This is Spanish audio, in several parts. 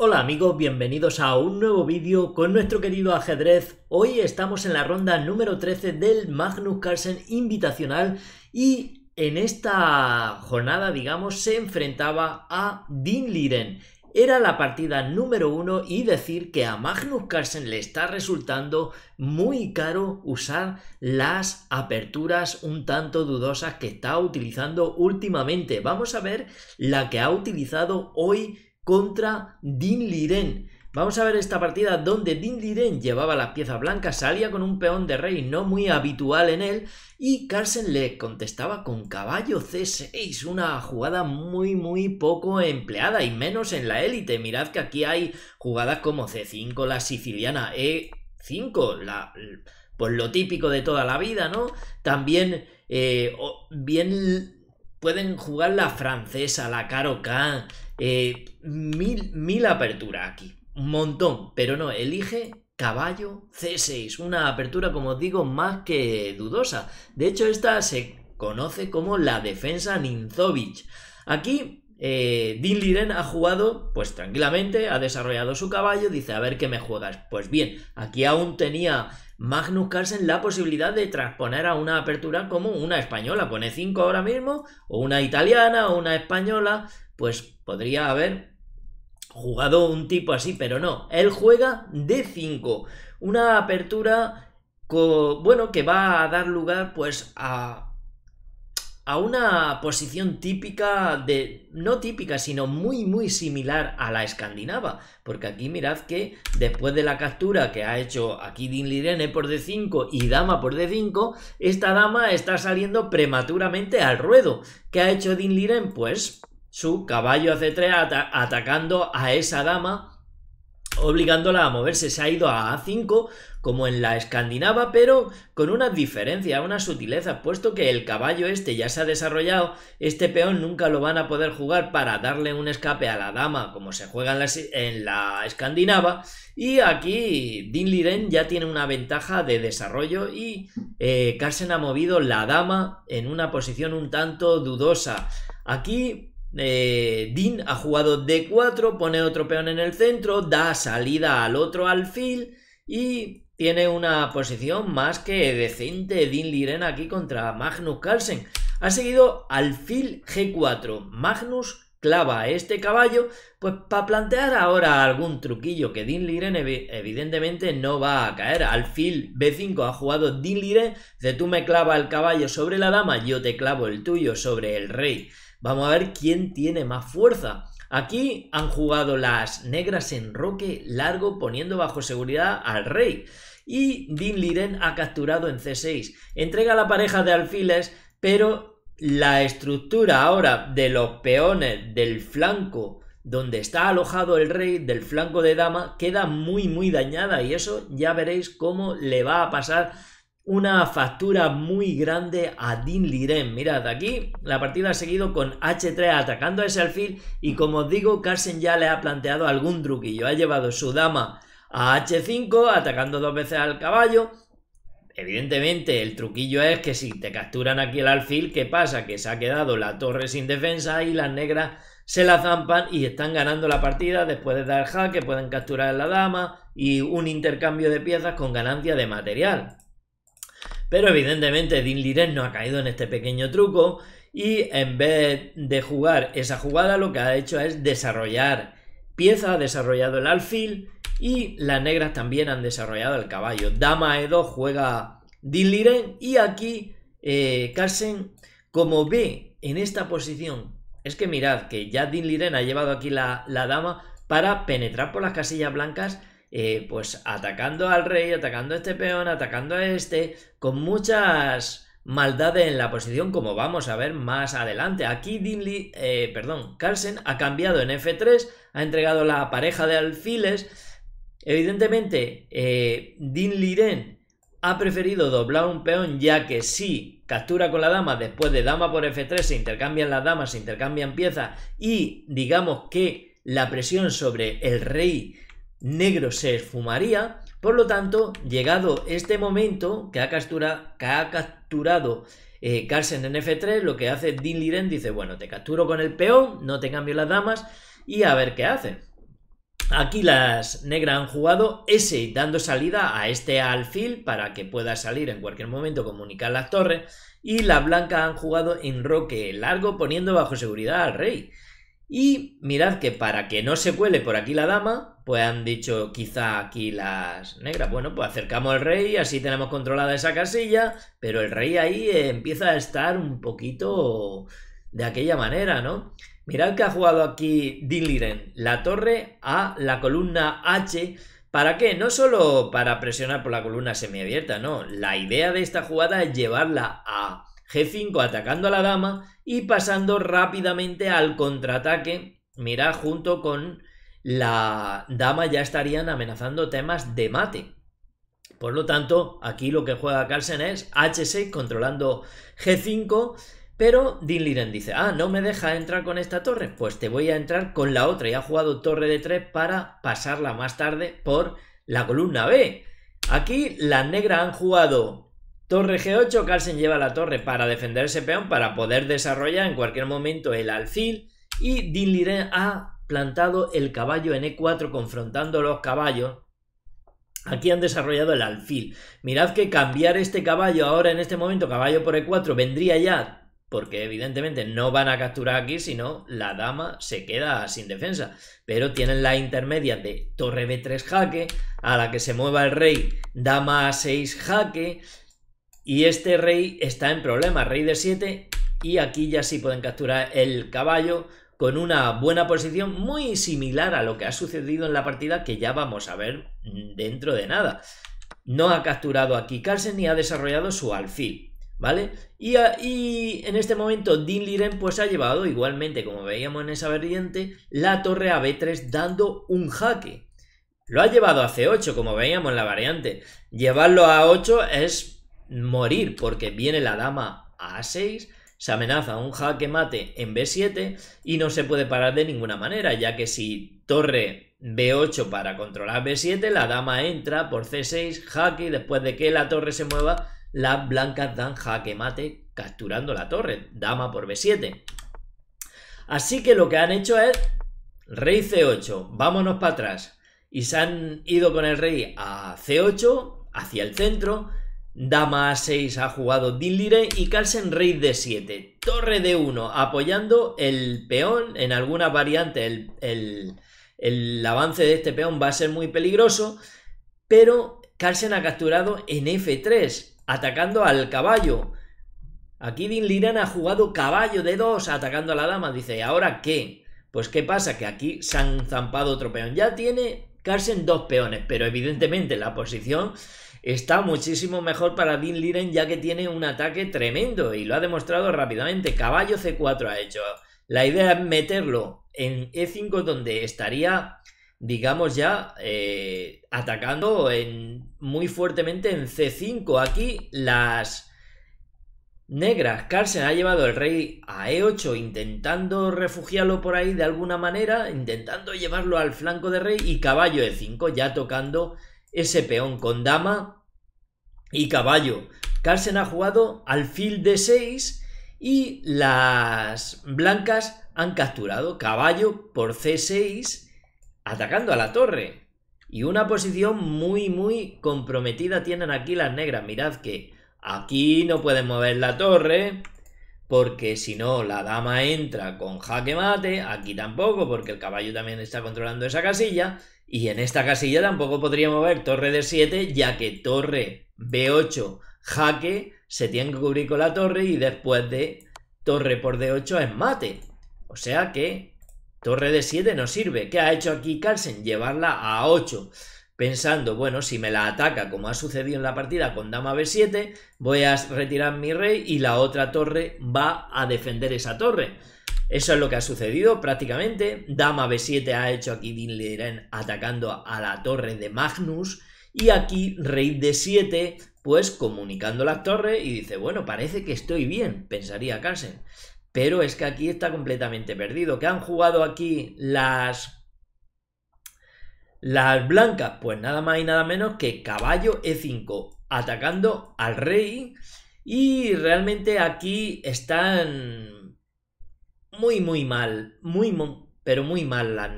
Hola amigos, bienvenidos a un nuevo vídeo con nuestro querido ajedrez. Hoy estamos en la ronda número 13 del Magnus Carlsen Invitacional y en esta jornada, digamos, se enfrentaba a Dean Liren. Era la partida número uno y decir que a Magnus Carlsen le está resultando muy caro usar las aperturas un tanto dudosas que está utilizando últimamente. Vamos a ver la que ha utilizado hoy contra Din Liren. Vamos a ver esta partida donde Din Liren llevaba la pieza blancas, salía con un peón de rey no muy habitual en él y Carlsen le contestaba con caballo C6, una jugada muy muy poco empleada y menos en la élite. Mirad que aquí hay jugadas como C5, la siciliana E5, la, pues lo típico de toda la vida, ¿no? También eh, bien pueden jugar la francesa, la caro eh, mil, mil aperturas aquí. Un montón. Pero no, elige caballo C6. Una apertura, como os digo, más que dudosa. De hecho, esta se conoce como la defensa Ninzovic. Aquí eh, Liren ha jugado pues tranquilamente, ha desarrollado su caballo, dice a ver qué me juegas. Pues bien, aquí aún tenía Magnus Carlsen la posibilidad de transponer a una apertura como una española, pone 5 ahora mismo, o una italiana, o una española, pues Podría haber jugado un tipo así, pero no. Él juega d 5. Una apertura, bueno, que va a dar lugar pues a, a una posición típica de, no típica, sino muy, muy similar a la escandinava. Porque aquí mirad que después de la captura que ha hecho aquí Din Lirene por D5 y Dama por D5, esta dama está saliendo prematuramente al ruedo. ¿Qué ha hecho Din Liren? Pues su caballo c3 atacando a esa dama, obligándola a moverse. Se ha ido a a5 como en la escandinava, pero con una diferencia una sutileza puesto que el caballo este ya se ha desarrollado, este peón nunca lo van a poder jugar para darle un escape a la dama, como se juega en la, escandinava, y aquí Din Liren ya tiene una ventaja de desarrollo y eh, Carsen ha movido la dama en una posición un tanto dudosa. Aquí eh, Dean ha jugado D4, pone otro peón en el centro, da salida al otro alfil y tiene una posición más que decente Dean Liren aquí contra Magnus Carlsen. Ha seguido alfil G4, Magnus clava este caballo, pues para plantear ahora algún truquillo que Din Liren evidentemente no va a caer. Alfil B5 ha jugado Din Liren, de tú me clava el caballo sobre la dama, yo te clavo el tuyo sobre el rey. Vamos a ver quién tiene más fuerza. Aquí han jugado las negras en roque largo poniendo bajo seguridad al rey. Y Din Liren ha capturado en C6. Entrega la pareja de alfiles, pero la estructura ahora de los peones del flanco donde está alojado el rey del flanco de dama queda muy muy dañada y eso ya veréis cómo le va a pasar una factura muy grande a Din Liren. Mirad, aquí la partida ha seguido con H3 atacando a ese alfil y como os digo, Carson ya le ha planteado algún truquillo. Ha llevado su dama a H5 atacando dos veces al caballo. Evidentemente, el truquillo es que si te capturan aquí el alfil, ¿qué pasa? Que se ha quedado la torre sin defensa y las negras se la zampan y están ganando la partida después de dar jaque, pueden capturar a la dama y un intercambio de piezas con ganancia de material. Pero evidentemente Dean Liren no ha caído en este pequeño truco y en vez de jugar esa jugada lo que ha hecho es desarrollar pieza, ha desarrollado el alfil y las negras también han desarrollado el caballo. Dama E2 juega Dean Liren y aquí eh, como ve en esta posición es que mirad que ya Dean Liren ha llevado aquí la dama para penetrar por las casillas blancas eh, pues atacando al rey, atacando a este peón, atacando a este, con muchas maldades en la posición, como vamos a ver más adelante. Aquí Dinley, eh, perdón, Carlsen ha cambiado en F3, ha entregado la pareja de alfiles. Evidentemente, eh, Liren ha preferido doblar un peón, ya que si captura con la dama, después de dama por F3 se intercambian las damas, se intercambian piezas y digamos que la presión sobre el rey negro se esfumaría. Por lo tanto, llegado este momento que ha, que ha capturado eh, en F3, lo que hace Din Liren dice, bueno, te capturo con el peón, no te cambio las damas y a ver qué hace. Aquí las negras han jugado ese dando salida a este alfil para que pueda salir en cualquier momento, comunicar las torres. Y las blancas han jugado en roque largo poniendo bajo seguridad al rey. Y mirad que para que no se cuele por aquí la dama, pues han dicho quizá aquí las negras. Bueno, pues acercamos al rey, así tenemos controlada esa casilla, pero el rey ahí empieza a estar un poquito de aquella manera, ¿no? Mirad que ha jugado aquí Diliren la torre a la columna H. ¿Para qué? No solo para presionar por la columna semiabierta, no. La idea de esta jugada es llevarla a G5 atacando a la dama y pasando rápidamente al contraataque. Mira, junto con la dama ya estarían amenazando temas de mate. Por lo tanto, aquí lo que juega Carlsen es H6 controlando G5, pero Din Liren dice, ah, no me deja entrar con esta torre, pues te voy a entrar con la otra. Y ha jugado torre de 3 para pasarla más tarde por la columna B. Aquí las negras han jugado Torre G8, Carlsen lleva la torre para defender ese peón para poder desarrollar en cualquier momento el alfil y Din Liren ha plantado el caballo en E4 confrontando los caballos. Aquí han desarrollado el alfil. Mirad que cambiar este caballo ahora en este momento, caballo por E4, vendría ya, porque evidentemente no van a capturar aquí, sino la dama se queda sin defensa. Pero tienen la intermedia de torre B3 jaque, a la que se mueva el rey, dama A6 jaque, y este rey está en problema, rey de 7. Y aquí ya sí pueden capturar el caballo con una buena posición muy similar a lo que ha sucedido en la partida que ya vamos a ver dentro de nada. No ha capturado aquí Carlsen ni ha desarrollado su alfil, ¿vale? Y, en este momento Din Liren pues ha llevado igualmente, como veíamos en esa variante. la torre a B3 dando un jaque. Lo ha llevado a C8, como veíamos en la variante. Llevarlo a 8 es morir porque viene la dama a A6, se amenaza un jaque mate en B7 y no se puede parar de ninguna manera, ya que si torre B8 para controlar B7, la dama entra por C6, jaque y después de que la torre se mueva, las blancas dan jaque mate capturando la torre, dama por B7. Así que lo que han hecho es rey C8, vámonos para atrás. Y se han ido con el rey a C8, hacia el centro, Dama a 6 ha jugado Dillire y Carlsen rey de 7. Torre de 1 apoyando el peón. En alguna variantes el, avance de este peón va a ser muy peligroso. Pero Carlsen ha capturado en F3, atacando al caballo. Aquí Din ha jugado caballo de 2, atacando a la dama. Dice, ¿y ahora qué? Pues qué pasa, que aquí se han zampado otro peón. Ya tiene Carlsen dos peones, pero evidentemente la posición está muchísimo mejor para Dean Liren ya que tiene un ataque tremendo y lo ha demostrado rápidamente. Caballo C4 ha hecho. La idea es meterlo en E5 donde estaría, digamos ya, eh, atacando muy fuertemente en C5. Aquí las negras. Carlsen ha llevado el rey a E8 intentando refugiarlo por ahí de alguna manera, intentando llevarlo al flanco de rey y caballo E5 ya tocando ese peón con dama y caballo. Carlsen ha jugado alfil de 6 y las blancas han capturado caballo por c6 atacando a la torre. Y una posición muy, muy comprometida tienen aquí las negras. Mirad que aquí no pueden mover la torre porque si no, la dama entra con jaque mate, aquí tampoco, porque el caballo también está controlando esa casilla, y en esta casilla tampoco podría mover torre de 7, ya que torre B8 jaque se tiene que cubrir con la torre y después de torre por D8 es mate. O sea que torre de 7 no sirve. ¿Qué ha hecho aquí Carlsen? Llevarla a 8 pensando, bueno, si me la ataca, como ha sucedido en la partida con dama b7, voy a retirar mi rey y la otra torre va a defender esa torre. Eso es lo que ha sucedido prácticamente. Dama b7 ha hecho aquí Din Liren atacando a la torre de Magnus y aquí rey d7 pues comunicando la torre y dice, bueno, parece que estoy bien, pensaría Karsen. Pero es que aquí está completamente perdido. Que han jugado aquí las las blancas, pues nada más y nada menos que caballo e5, atacando al rey. Y realmente aquí están muy, muy mal, muy, pero muy mal la,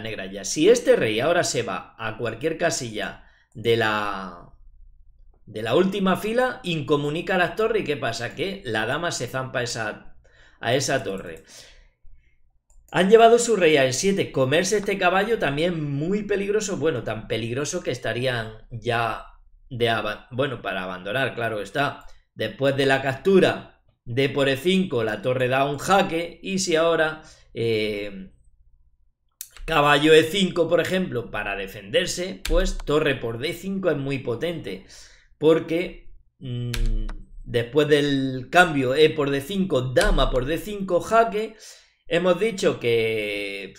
negra ya. Si este rey ahora se va a cualquier casilla de la de la última fila, incomunica a las torres y ¿qué pasa? Que la dama se zampa esa, a esa torre. Han llevado su rey a e 7. Comerse este caballo también muy peligroso. Bueno, tan peligroso que estarían ya de... Bueno, para abandonar, claro está. Después de la captura de por E5, la torre da un jaque. Y si ahora... Eh, caballo E5, por ejemplo, para defenderse, pues torre por D5 es muy potente. Porque... Mm, después del cambio E por D5, dama por D5, jaque Hemos dicho que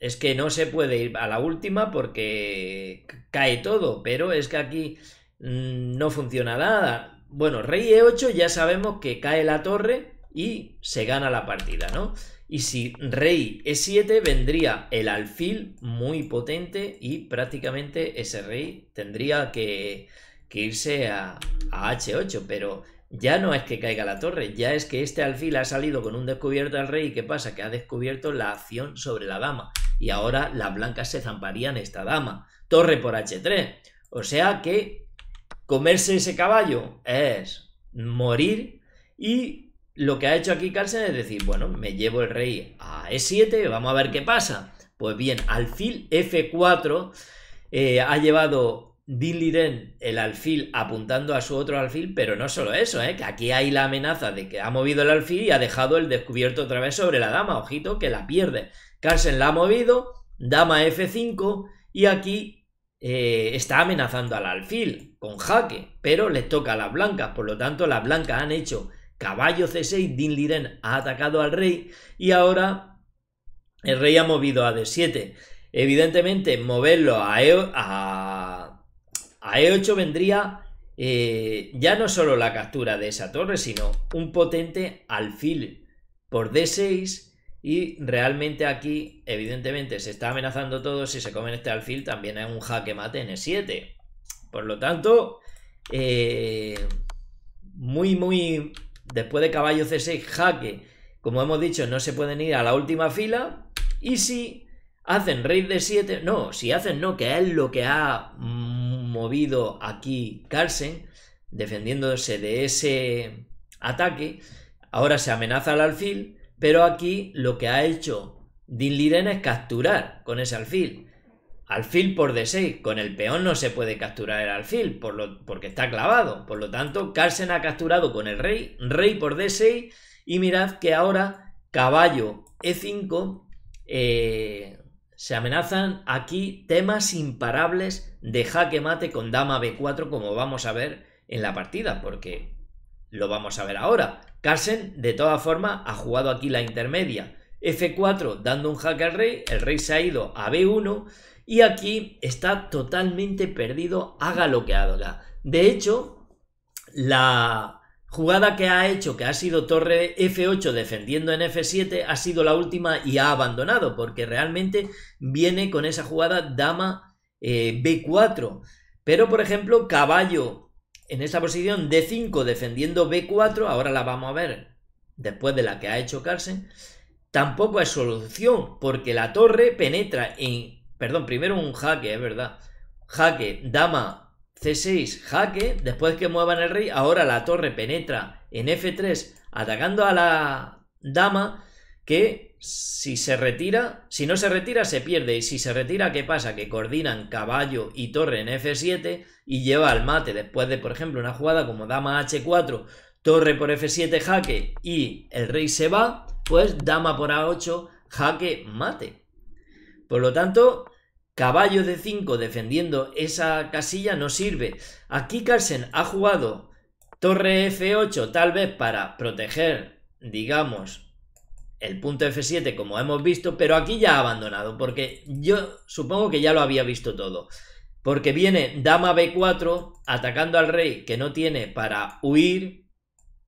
es que no se puede ir a la última porque cae todo, pero es que aquí mm, no funciona nada. Bueno, rey e8 ya sabemos que cae la torre y se gana la partida, ¿no? Y si rey e7 vendría el alfil muy potente y prácticamente ese rey tendría que, irse a, a h8, pero ya no es que caiga la torre, ya es que este alfil ha salido con un descubierto al rey ¿qué pasa? Que ha descubierto la acción sobre la dama y ahora las blancas se zamparían esta dama. Torre por H3. O sea que comerse ese caballo es morir y lo que ha hecho aquí Carlsen es decir, bueno, me llevo el rey a E7, vamos a ver qué pasa. Pues bien, alfil F4 eh, ha llevado Liren el alfil, apuntando a su otro alfil, pero no solo eso, ¿eh? que aquí hay la amenaza de que ha movido el alfil y ha dejado el descubierto otra vez sobre la dama, ojito, que la pierde. Carlsen la ha movido, dama F5, y aquí eh, está amenazando al alfil con jaque, pero les toca a las blancas, por lo tanto las blancas han hecho caballo C6, Din Liren ha atacado al rey, y ahora el rey ha movido a D7. Evidentemente, moverlo a e e8 vendría eh, ya no solo la captura de esa torre, sino un potente alfil por D6 y realmente aquí, evidentemente, se está amenazando todo. Si se comen este alfil, también hay un jaque mate en E7. Por lo tanto, eh, muy, muy... Después de caballo C6, jaque. Como hemos dicho, no se pueden ir a la última fila. Y si hacen rey de 7 No, si hacen no, que es lo que ha movido aquí Carlsen, defendiéndose de ese ataque. Ahora se amenaza al alfil, pero aquí lo que ha hecho Din Lirena es capturar con ese alfil. Alfil por D6, con el peón no se puede capturar el alfil por lo, porque está clavado. Por lo tanto, Carlsen ha capturado con el rey, rey por D6 y mirad que ahora caballo E5 eh, se amenazan aquí temas imparables de jaque mate con dama b4 como vamos a ver en la partida, porque lo vamos a ver ahora. Carlsen de toda forma ha jugado aquí la intermedia. F4 dando un jaque al rey, el rey se ha ido a B1 y aquí está totalmente perdido, haga lo que haga. De hecho, la, Jugada que ha hecho que ha sido torre F8 defendiendo en F7 ha sido la última y ha abandonado porque realmente viene con esa jugada dama eh, B4. Pero por ejemplo caballo en esa posición D5 defendiendo B4, ahora la vamos a ver después de la que ha hecho Carsen, tampoco es solución porque la torre penetra en... Perdón, primero un jaque, es verdad. Jaque, dama C6, jaque, después que muevan el rey, ahora la torre penetra en F3 atacando a la dama que si se retira, si no se retira se pierde y si se retira, ¿qué pasa? Que coordinan caballo y torre en F7 y lleva al mate después de, por ejemplo, una jugada como dama H4, torre por F7 jaque y el rey se va, pues dama por A8 jaque mate. Por lo tanto, caballo de 5 defendiendo esa casilla no sirve. Aquí Carlsen ha jugado torre F8 tal vez para proteger, digamos, el punto F7 como hemos visto, pero aquí ya ha abandonado porque yo supongo que ya lo había visto todo. Porque viene dama B4 atacando al rey que no tiene para huir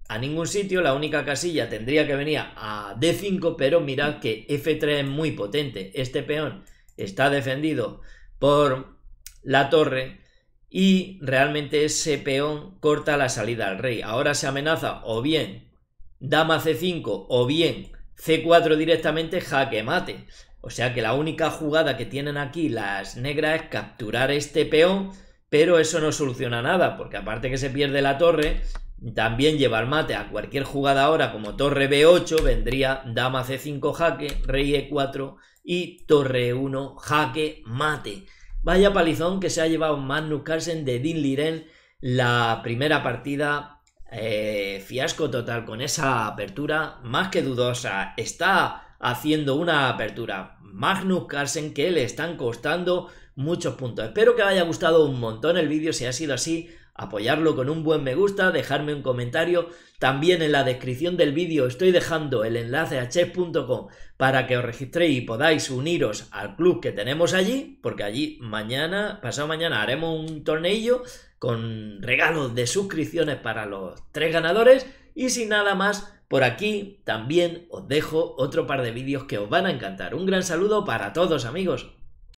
a ningún sitio, la única casilla tendría que venir a D5, pero mirad que F3 es muy potente, este peón está defendido por la torre y realmente ese peón corta la salida al rey. Ahora se amenaza o bien dama c5 o bien c4 directamente jaque mate. O sea que la única jugada que tienen aquí las negras es capturar este peón, pero eso no soluciona nada, porque aparte que se pierde la torre, también llevar mate a cualquier jugada ahora como torre b8, vendría dama c5 jaque, rey e4 y torre 1 jaque mate. Vaya palizón que se ha llevado Magnus Carlsen de Dean Liren la primera partida. Eh, fiasco total con esa apertura más que dudosa. Está haciendo una apertura Magnus Carlsen que le están costando muchos puntos. Espero que os haya gustado un montón el vídeo. Si ha sido así, apoyarlo con un buen me gusta, dejarme un comentario. También en la descripción del vídeo estoy dejando el enlace a chess.com para que os registréis y podáis uniros al club que tenemos allí, porque allí mañana, pasado mañana, haremos un torneillo con regalos de suscripciones para los tres ganadores. Y sin nada más, por aquí también os dejo otro par de vídeos que os van a encantar. Un gran saludo para todos amigos.